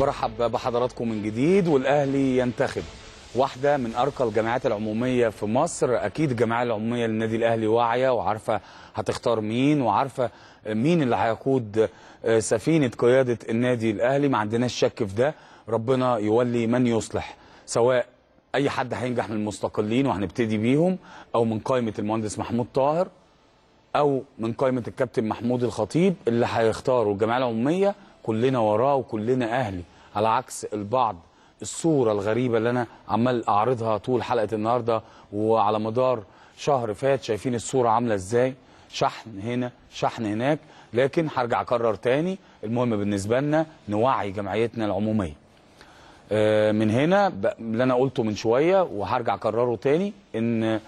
برحب بحضراتكم من جديد والاهلي ينتخب واحده من ارقى الجامعات العموميه في مصر اكيد الجامعه العموميه للنادي الاهلي واعيه وعارفه هتختار مين وعارفه مين اللي هيقود آه، سفينه قياده النادي الاهلي ما عندناش شك في ده ربنا يولي من يصلح سواء اي حد هينجح من المستقلين وهنبتدي بيهم او من قائمه المهندس محمود طاهر او من قائمه الكابتن محمود الخطيب اللي هيختاروا الجمعيه العموميه كلنا وراه وكلنا اهلي على عكس البعض الصوره الغريبه اللي انا عمال اعرضها طول حلقه النهارده وعلى مدار شهر فات شايفين الصوره عامله ازاي شحن هنا شحن هناك لكن هرجع اكرر تاني المهم بالنسبه لنا نوعي جمعيتنا العموميه آه، من هنا اللي انا قلته من شويه وهرجع اكرره تاني ان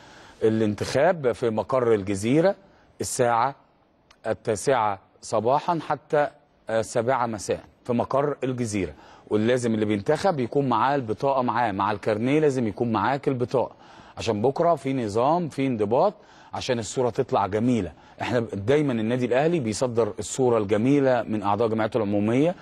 الانتخاب في مقر الجزيره الساعه التاسعه صباحا حتى السابعه آه، مساء في مقر الجزيره ولازم اللي بينتخب يكون معاه البطاقه معاه مع الكارنيه لازم يكون معاك البطاقه عشان بكره في نظام في انضباط عشان الصوره تطلع جميله احنا دايما النادي الاهلي بيصدر الصوره الجميله من اعضاء جمعيته العموميه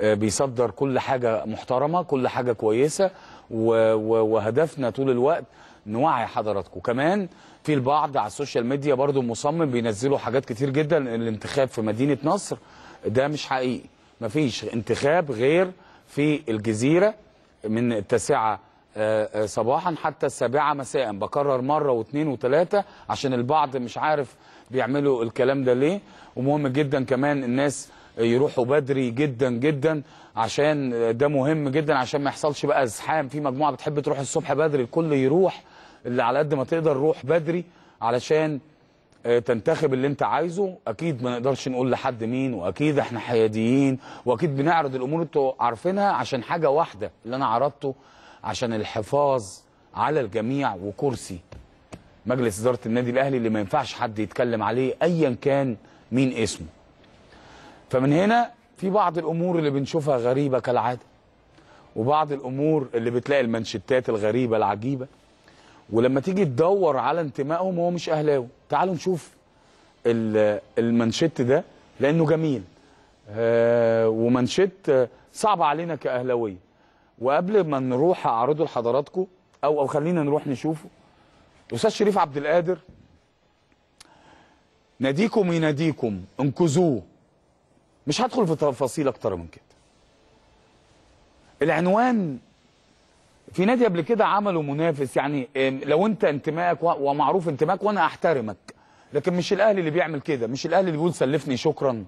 آه، بيصدر كل حاجه محترمه كل حاجه كويسه وهدفنا طول الوقت نوعي حضراتكم كمان في البعض على السوشيال ميديا برضو مصمم بينزلوا حاجات كتير جدا الانتخاب في مدينه نصر ده مش حقيقي مفيش انتخاب غير في الجزيرة من التاسعة آه، آه، صباحا حتى السابعة مساء بكرر مرة واثنين وثلاثة عشان البعض مش عارف بيعملوا الكلام ده ليه ومهم جدا كمان الناس يروحوا بدري جدا جدا عشان ده مهم جدا عشان ما يحصلش بقى ازحام في مجموعة بتحب تروح الصبح بدري الكل يروح اللي على قد ما تقدر روح بدري علشان آه، تنتخب اللي انت عايزه اكيد ما نقدرش نقول لحد مين واكيد احنا حياديين واكيد بنعرض الامور انتوا عارفينها عشان حاجه واحده اللي انا عرضته عشان الحفاظ على الجميع وكرسي مجلس اداره النادي الاهلي اللي ما ينفعش حد يتكلم عليه ايا كان مين اسمه فمن هنا في بعض الامور اللي بنشوفها غريبه كالعاده وبعض الامور اللي بتلاقي المنشتات الغريبه العجيبه ولما تيجي تدور على انتمائهم هو مش اهلاوي تعالوا نشوف المانشيت ده لانه جميل آه ومانشيت صعب علينا كاهلاويه وقبل ما نروح اعرضه لحضراتكم او او خلينا نروح نشوفه الاستاذ شريف عبد القادر ناديكم يناديكم انقذوه مش هدخل في تفاصيل اكتر من كده العنوان في نادي قبل كده عملوا منافس يعني لو انت انتمائك ومعروف انتمائك وانا احترمك لكن مش الاهلي اللي بيعمل كده مش الاهلي اللي بيقول سلفني شكرا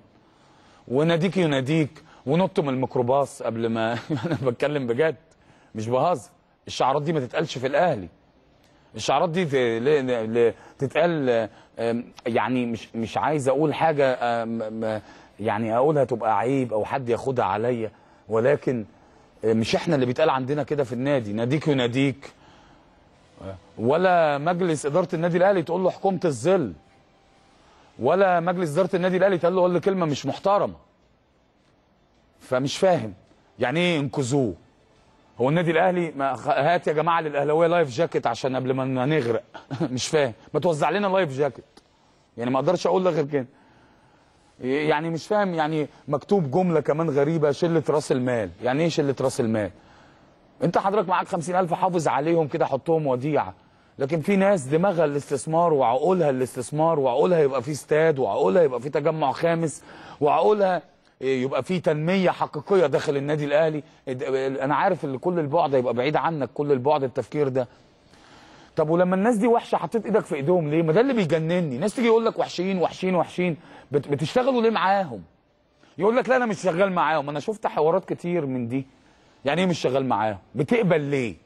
وناديك يناديك ونط من الميكروباص قبل ما انا بتكلم بجد مش بهزر الشعارات دي ما تتقالش في الاهلي الشعارات دي تتقال يعني مش مش عايز اقول حاجه يعني اقولها تبقى عيب او حد ياخدها عليا ولكن مش احنا اللي بيتقال عندنا كده في النادي ناديك يناديك ولا مجلس اداره النادي الاهلي تقول له حكومه الظل ولا مجلس اداره النادي الاهلي تقول له قول كلمه مش محترمه فمش فاهم يعني ايه انقذوه هو النادي الاهلي ما هات يا جماعه للاهلاويه لايف جاكيت عشان قبل ما نغرق مش فاهم ما توزع لنا لايف جاكيت يعني ما اقدرش اقول لك غير كده يعني مش فاهم يعني مكتوب جمله كمان غريبه شله راس المال يعني ايه شله راس المال انت حضرتك معاك 50000 حافظ عليهم كده حطهم وديعه لكن في ناس دماغها الاستثمار وعقولها الاستثمار وعقولها يبقى في استاد وعقولها يبقى في تجمع خامس وعقولها يبقى في تنميه حقيقيه داخل النادي الاهلي انا عارف ان كل البعد هيبقى بعيد عنك كل البعد التفكير ده طب ولما الناس دي وحشه حطيت ايدك في ايدهم ليه ما ده اللي بيجنني ناس تيجي يقول لك وحشين وحشين وحشين بت... بتشتغلوا ليه معاهم يقول لك لا انا مش شغال معاهم انا شفت حوارات كتير من دي يعني ايه مش شغال معاهم بتقبل ليه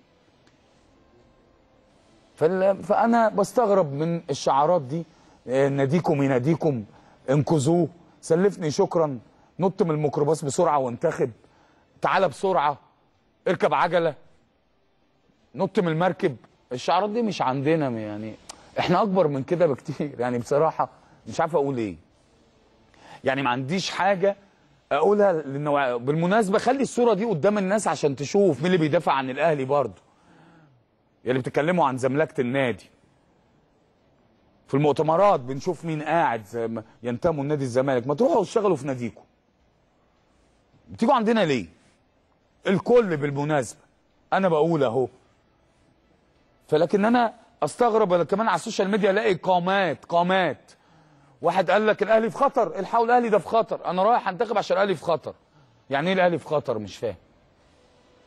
فال... فانا بستغرب من الشعارات دي آه، ناديكم يناديكم انقذوه سلفني شكرا نط من الميكروباص بسرعه وانتخب تعالى بسرعه اركب عجله نط من المركب الشعارات دي مش عندنا يعني احنا اكبر من كده بكتير يعني بصراحه مش عارف اقول ايه يعني ما عنديش حاجه اقولها للنوع بالمناسبه خلي الصوره دي قدام الناس عشان تشوف مين اللي بيدافع عن الاهلي برضه يلي يعني بتتكلموا عن زملكه النادي في المؤتمرات بنشوف مين قاعد ينتموا لنادي الزمالك ما تروحوا تشتغلوا في ناديكم بتيجوا عندنا ليه الكل بالمناسبه انا بقول اهو فلكن انا استغرب انا كمان على السوشيال ميديا الاقي قامات قامات واحد قال لك الاهلي في خطر الحقوا الاهلي ده في خطر انا رايح انتخب عشان الاهلي في خطر يعني ايه الاهلي في خطر مش فاهم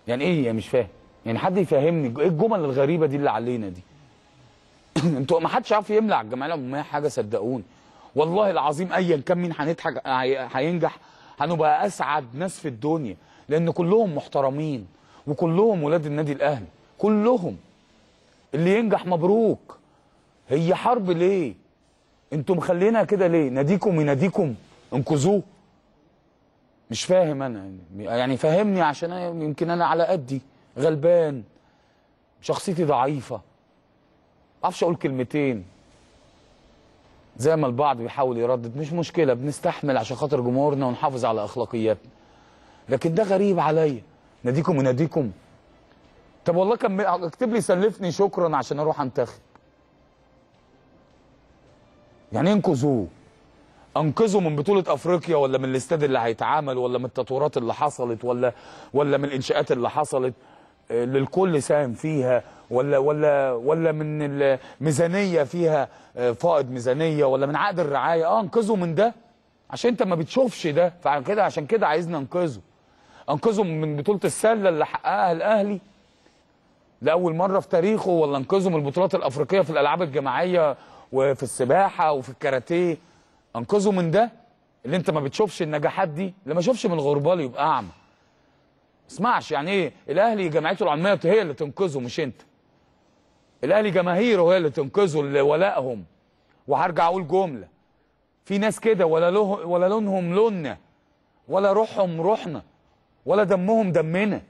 يعني ايه يعني مش فاهم يعني حد يفهمني ايه الجمل الغريبه دي اللي علينا دي انتوا ما حدش عارف يملع على الجمعيه العموميه حاجه صدقوني والله العظيم ايا كان مين هنضحك هينجح هنبقى اسعد ناس في الدنيا لان كلهم محترمين وكلهم ولاد النادي الاهلي كلهم اللي ينجح مبروك هي حرب ليه انتوا مخلينا كده ليه ناديكم يناديكم انقذوه مش فاهم انا يعني فهمني عشان أنا يمكن انا على قدي غلبان شخصيتي ضعيفه معرفش اقول كلمتين زي ما البعض بيحاول يردد مش مشكله بنستحمل عشان خاطر جمهورنا ونحافظ على اخلاقياتنا لكن ده غريب عليا ناديكم وناديكم طب والله كم اكتب لي سلفني شكرا عشان اروح انتخب يعني انقذوه انقذوا من بطوله افريقيا ولا من الاستاد اللي هيتعمل ولا من التطورات اللي حصلت ولا ولا من الانشاءات اللي حصلت اللي آه، الكل ساهم فيها ولا ولا ولا من الميزانيه فيها آه، فائض ميزانيه ولا من عقد الرعايه اه انقذوا من ده عشان انت ما بتشوفش ده فعشان كده عشان كده عايزين ننقذه انقذهم من بطوله السله اللي حققها الاهلي لاول مره في تاريخه ولا انقذه من البطولات الافريقيه في الالعاب الجماعيه وفي السباحه وفي الكاراتيه انقذه من ده اللي انت ما بتشوفش النجاحات دي اللي ما يشوفش من الغربال يبقى اعمى اسمعش يعني ايه الاهلي جمعيته العلميه هي اللي تنقذه مش انت الاهلي جماهيره هي اللي تنقذه لولائهم وهرجع اقول جمله في ناس كده ولا له ولا لونهم لوننا ولا روحهم روحنا ولا دمهم دمنا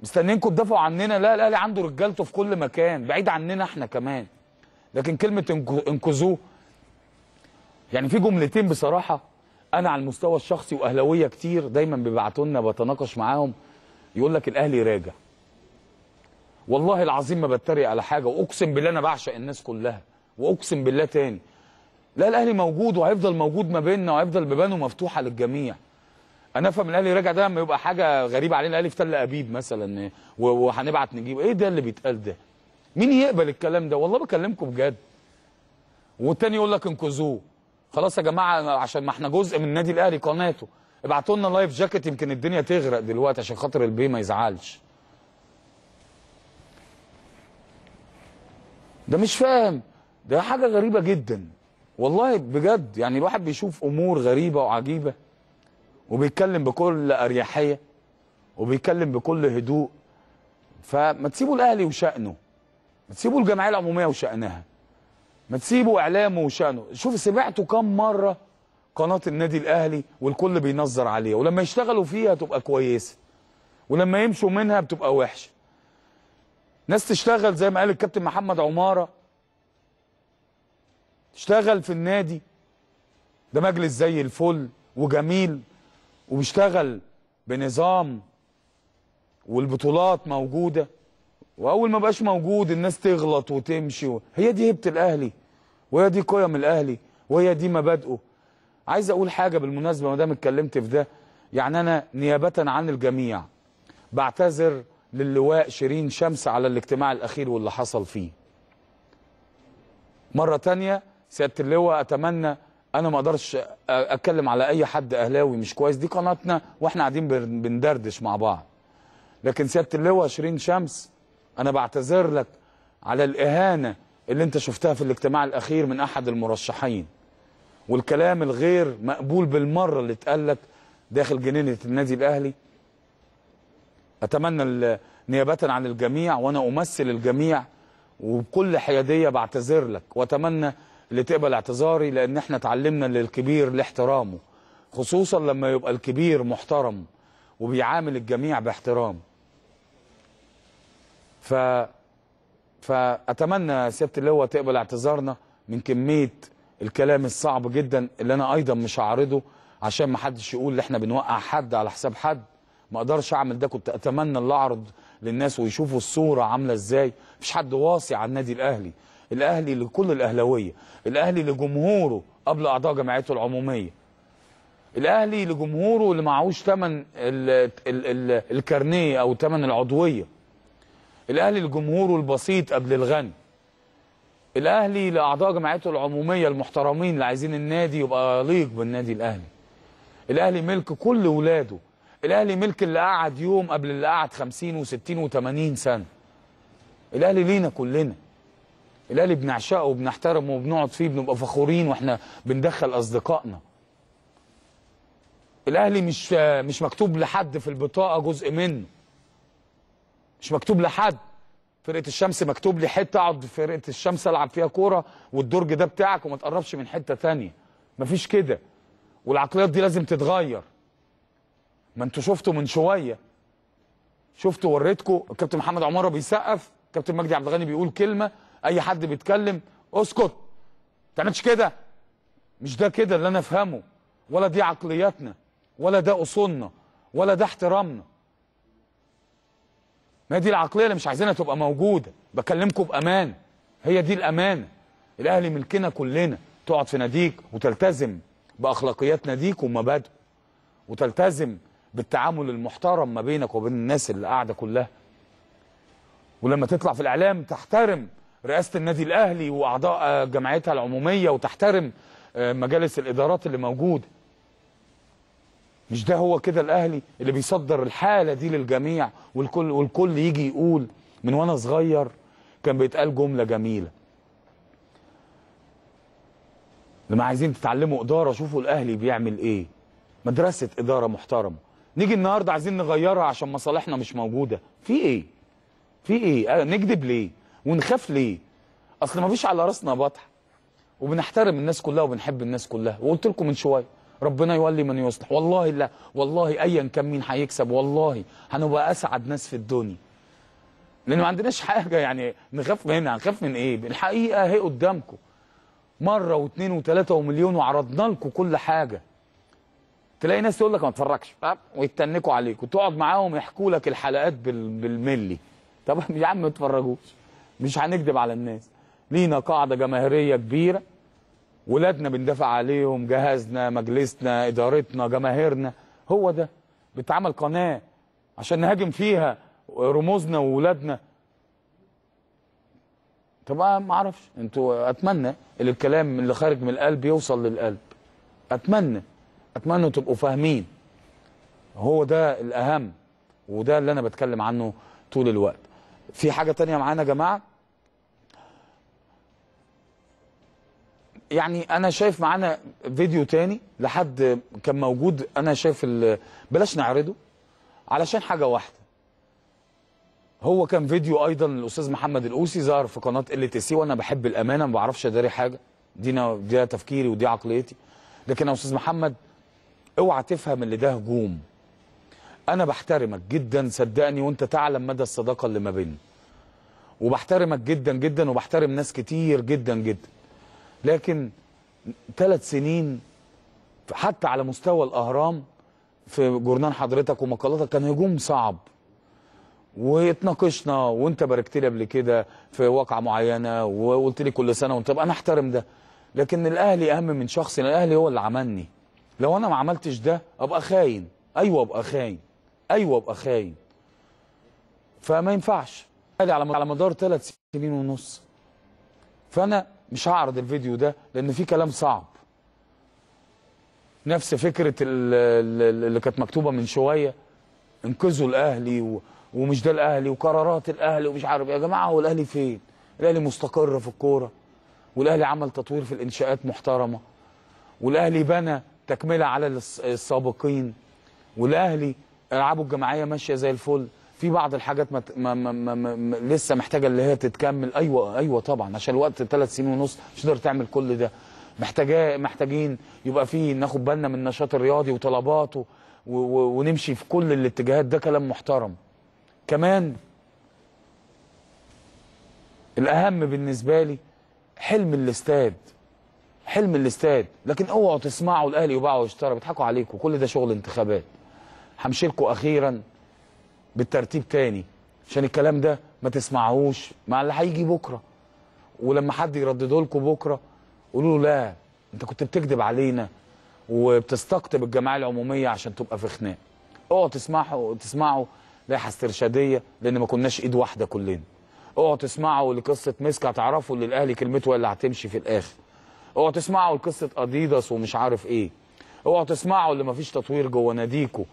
مستنيينكم تدافعوا عننا لا الاهلي عنده رجالته في كل مكان بعيد عننا احنا كمان لكن كلمه انقذوه يعني في جملتين بصراحه انا على المستوى الشخصي واهلاويه كتير دايما بيبعتوا لنا بتناقش معاهم يقول لك الاهلي راجع والله العظيم ما بتريق على حاجه واقسم بالله انا بعشق الناس كلها واقسم بالله تاني لا الاهلي موجود وهيفضل موجود ما بيننا وهيفضل بيبانه مفتوحه للجميع انا افهم الاهلي راجع ده لما يبقى حاجه غريبه علينا الاهلي في تل ابيب مثلا إيه، وهنبعت نجيبه ايه ده اللي بيتقال ده مين يقبل الكلام ده والله بكلمكم بجد والتاني يقول لك انقذوه خلاص يا جماعه عشان ما احنا جزء من النادي الاهلي قناته ابعتوا لنا لايف جاكيت يمكن الدنيا تغرق دلوقتي عشان خاطر البي ما يزعلش ده مش فاهم ده حاجه غريبه جدا والله بجد يعني الواحد بيشوف امور غريبه وعجيبه وبيتكلم بكل اريحيه وبيتكلم بكل هدوء فما تسيبوا الاهلي وشانه ما تسيبوا الجمعيه العموميه وشانها ما تسيبوا اعلامه وشانه شوف سمعتوا كم مره قناه النادي الاهلي والكل بينظر عليها ولما يشتغلوا فيها تبقى كويسه ولما يمشوا منها بتبقى وحشه ناس تشتغل زي ما قال الكابتن محمد عماره تشتغل في النادي ده مجلس زي الفل وجميل وبيشتغل بنظام والبطولات موجوده واول ما بقاش موجود الناس تغلط وتمشي و... هي دي هيبه الاهلي وهي دي قيم الاهلي وهي دي مبادئه عايز اقول حاجه بالمناسبه ما دام اتكلمت في ده يعني انا نيابه عن الجميع بعتذر للواء شيرين شمس على الاجتماع الاخير واللي حصل فيه مره تانية سياده اللواء اتمنى انا ما اقدرش اتكلم على اي حد اهلاوي مش كويس دي قناتنا واحنا قاعدين بندردش مع بعض لكن سياده اللواء شيرين شمس انا بعتذر لك على الاهانه اللي انت شفتها في الاجتماع الاخير من احد المرشحين والكلام الغير مقبول بالمره اللي اتقال لك داخل جنينه النادي الاهلي اتمنى نيابه عن الجميع وانا امثل الجميع وبكل حياديه بعتذر لك واتمنى اللي تقبل اعتذاري لان احنا اتعلمنا للكبير لاحترامه خصوصا لما يبقى الكبير محترم وبيعامل الجميع باحترام ف فاتمنى سياده اللواء تقبل اعتذارنا من كميه الكلام الصعب جدا اللي انا ايضا مش هعرضه عشان ما حدش يقول ان احنا بنوقع حد على حساب حد ما اقدرش اعمل ده كنت اتمنى اللي اعرض للناس ويشوفوا الصوره عامله ازاي مفيش حد واصي على النادي الاهلي الاهلي لكل الاهلاويه الاهلي لجمهوره قبل اعضاء جمعيته العموميه الاهلي لجمهوره اللي معهوش ثمن الكارنيه او ثمن العضويه الاهلي لجمهوره البسيط قبل الغني الاهلي لاعضاء جمعيته العموميه المحترمين اللي عايزين النادي يبقى يليق بالنادي الاهلي الاهلي ملك كل ولاده الاهلي ملك اللي قعد يوم قبل اللي قعد 50 و60 و80 سنه الاهلي لينا كلنا الاهلي بنعشقه وبنحترمه وبنقعد فيه بنبقى فخورين واحنا بندخل اصدقائنا الاهلي مش مش مكتوب لحد في البطاقه جزء منه مش مكتوب لحد فرقه الشمس مكتوب لي حته اقعد في فرقه الشمس العب فيها كوره والدرج ده بتاعك وما تقربش من حته ثانيه مفيش كده والعقليات دي لازم تتغير ما انتوا شفتوا من شويه شفتوا وريتكم الكابتن محمد عماره بيسقف الكابتن مجدي عبد الغني بيقول كلمه اي حد بيتكلم اسكت ما تعملش كده مش ده كده اللي انا افهمه ولا دي عقلياتنا ولا ده اصولنا ولا ده احترامنا ما دي العقليه اللي مش عايزينها تبقى موجوده بكلمكم بامان هي دي الامانه الاهلي ملكنا كلنا تقعد في ناديك وتلتزم باخلاقيات ناديك ومبادئه وتلتزم بالتعامل المحترم ما بينك وبين الناس اللي قاعده كلها ولما تطلع في الاعلام تحترم رئاسه النادي الاهلي واعضاء جمعيتها العموميه وتحترم آه، مجالس الادارات اللي موجوده مش ده هو كده الاهلي اللي بيصدر الحاله دي للجميع والكل والكل يجي يقول من وانا صغير كان بيتقال جمله جميله لما عايزين تتعلموا اداره شوفوا الاهلي بيعمل ايه مدرسه اداره محترمه نيجي النهارده عايزين نغيرها عشان مصالحنا مش موجوده في ايه في ايه آه، نكذب ليه ونخاف ليه اصل ما فيش على راسنا بطح وبنحترم الناس كلها وبنحب الناس كلها وقلت لكم من شويه ربنا يولي من يصلح والله لا والله ايا كان مين هيكسب والله هنبقى اسعد ناس في الدنيا لان ما عندناش حاجه يعني نخاف من هنخاف من ايه الحقيقه اهي قدامكم مره واثنين وثلاثه ومليون وعرضنا لكم كل حاجه تلاقي ناس تقول لك ما تتفرجش ويتنكوا عليك وتقعد معاهم يحكوا لك الحلقات بالملي طب يا عم ما تتفرجوش مش هنكذب على الناس لينا قاعده جماهيريه كبيره ولادنا بندافع عليهم جهازنا مجلسنا ادارتنا جماهيرنا هو ده بتعمل قناه عشان نهاجم فيها رموزنا وولادنا طب ما اعرفش انتوا اتمنى ان الكلام اللي خارج من القلب يوصل للقلب اتمنى اتمنى تبقوا فاهمين هو ده الاهم وده اللي انا بتكلم عنه طول الوقت في حاجه تانية معانا يا جماعه يعني انا شايف معانا فيديو تاني لحد كان موجود انا شايف بلاش نعرضه علشان حاجه واحده هو كان فيديو ايضا للاستاذ محمد الاوسي ظهر في قناه ال سي وانا بحب الامانه ما بعرفش اداري حاجه دي أنا دي تفكيري ودي عقليتي لكن يا استاذ محمد اوعى تفهم اللي ده هجوم انا بحترمك جدا صدقني وانت تعلم مدى الصداقه اللي ما بيننا وبحترمك جدا جدا وبحترم ناس كتير جدا جدا لكن ثلاث سنين حتى على مستوى الاهرام في جورنان حضرتك ومقالاتك كان هجوم صعب واتناقشنا وانت باركت لي قبل كده في واقعه معينه وقلت لي كل سنه وانت انا احترم ده لكن الاهلي اهم من شخصي الاهلي هو اللي عملني لو انا ما عملتش ده ابقى خاين ايوه ابقى خاين ايوه ابقى خاين فما ينفعش على على مدار ثلاث سنين ونص فانا مش هعرض الفيديو ده لان في كلام صعب نفس فكره اللي كانت مكتوبه من شويه انقذوا الاهلي و... ومش ده الاهلي وقرارات الاهلي ومش عارف إيه. يا جماعه هو الاهلي فين الاهلي مستقر في الكوره والاهلي عمل تطوير في الانشاءات محترمه والاهلي بنى تكمله على السابقين والاهلي العابه الجماعيه ماشيه زي الفل في بعض الحاجات ما ما ما ما لسه محتاجه اللي هي تتكمل ايوه ايوه طبعا عشان الوقت ثلاث سنين ونص مش تقدر تعمل كل ده محتاجاه محتاجين يبقى في ناخد بالنا من النشاط الرياضي وطلباته ونمشي في كل الاتجاهات ده كلام محترم كمان الاهم بالنسبه لي حلم الاستاد حلم الاستاد لكن اوعوا تسمعوا الاهلي يباعوا ويشتروا بيضحكوا عليكم كل ده شغل انتخابات همشي اخيرا بالترتيب تاني عشان الكلام ده ما تسمعهوش مع اللي هيجي بكره ولما حد يردده لكم بكره قولوا له لا انت كنت بتكذب علينا وبتستقطب الجمعيه العموميه عشان تبقى في خناق اوعوا تسمعوا تسمعوا لائحه استرشاديه لان ما كناش ايد واحده كلنا اوعوا تسمعوا لقصه مسك هتعرفوا ان الاهلي كلمته اللي هتمشي في الاخر اوعوا تسمعوا لقصه اديداس ومش عارف ايه اوعوا تسمعوا اللي ما فيش تطوير جوه ناديكو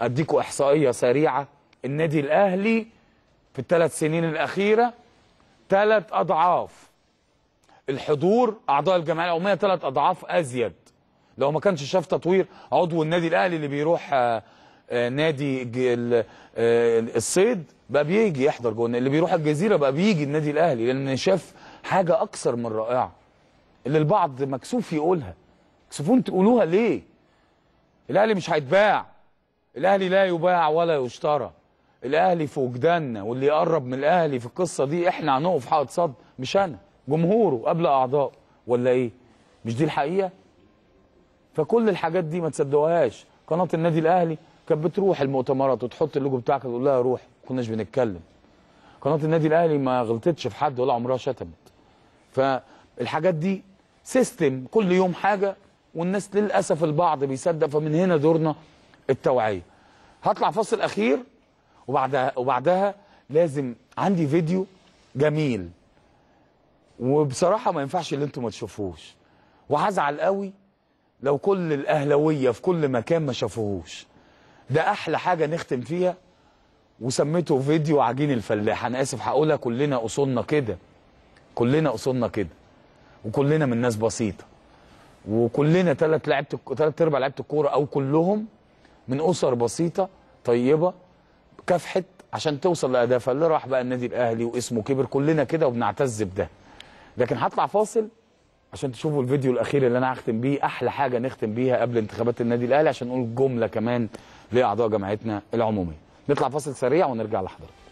اديكوا احصائيه سريعه النادي الاهلي في الثلاث سنين الاخيره ثلاث اضعاف الحضور اعضاء الجمعيه العموميه ثلاث اضعاف ازيد لو ما كانش شاف تطوير عضو النادي الاهلي اللي بيروح آه، آه، نادي آه، الصيد بقى بيجي يحضر جوه اللي بيروح الجزيره بقى بيجي النادي الاهلي لان شاف حاجه اكثر من رائعه اللي البعض مكسوف يقولها مكسوفون تقولوها ليه الاهلي مش هيتباع الاهلي لا يباع ولا يشترى الاهلي في وجداننا واللي يقرب من الاهلي في القصه دي احنا هنقف حائط صد مش انا جمهوره قبل اعضاء ولا ايه مش دي الحقيقه فكل الحاجات دي ما تصدقوهاش قناه النادي الاهلي كانت بتروح المؤتمرات وتحط اللوجو بتاعك تقول لها روح ما كناش بنتكلم قناه النادي الاهلي ما غلطتش في حد ولا عمرها شتمت فالحاجات دي سيستم كل يوم حاجه والناس للاسف البعض بيصدق فمن هنا دورنا التوعيه هطلع فصل اخير وبعدها وبعدها لازم عندي فيديو جميل وبصراحه ما ينفعش اللي انتم ما تشوفوهوش وهزعل قوي لو كل الاهلاويه في كل مكان ما شافوهوش ده احلى حاجه نختم فيها وسميته فيديو عجين الفلاح انا اسف هقولها كلنا اصولنا كده كلنا اصولنا كده وكلنا من ناس بسيطه وكلنا ثلاث لعيبه ثلاث اربع لعيبه الكوره او كلهم من اسر بسيطه طيبه كافحت عشان توصل لاهدافها اللي راح بقى النادي الأهلي واسمه كبر كلنا كده وبنعتز بده لكن هطلع فاصل عشان تشوفوا الفيديو الأخير اللي أنا هختم بيه أحلى حاجة نختم بيها قبل انتخابات النادي الأهلي عشان نقول جملة كمان لأعضاء جمعيتنا العمومية نطلع فاصل سريع ونرجع لحضرتك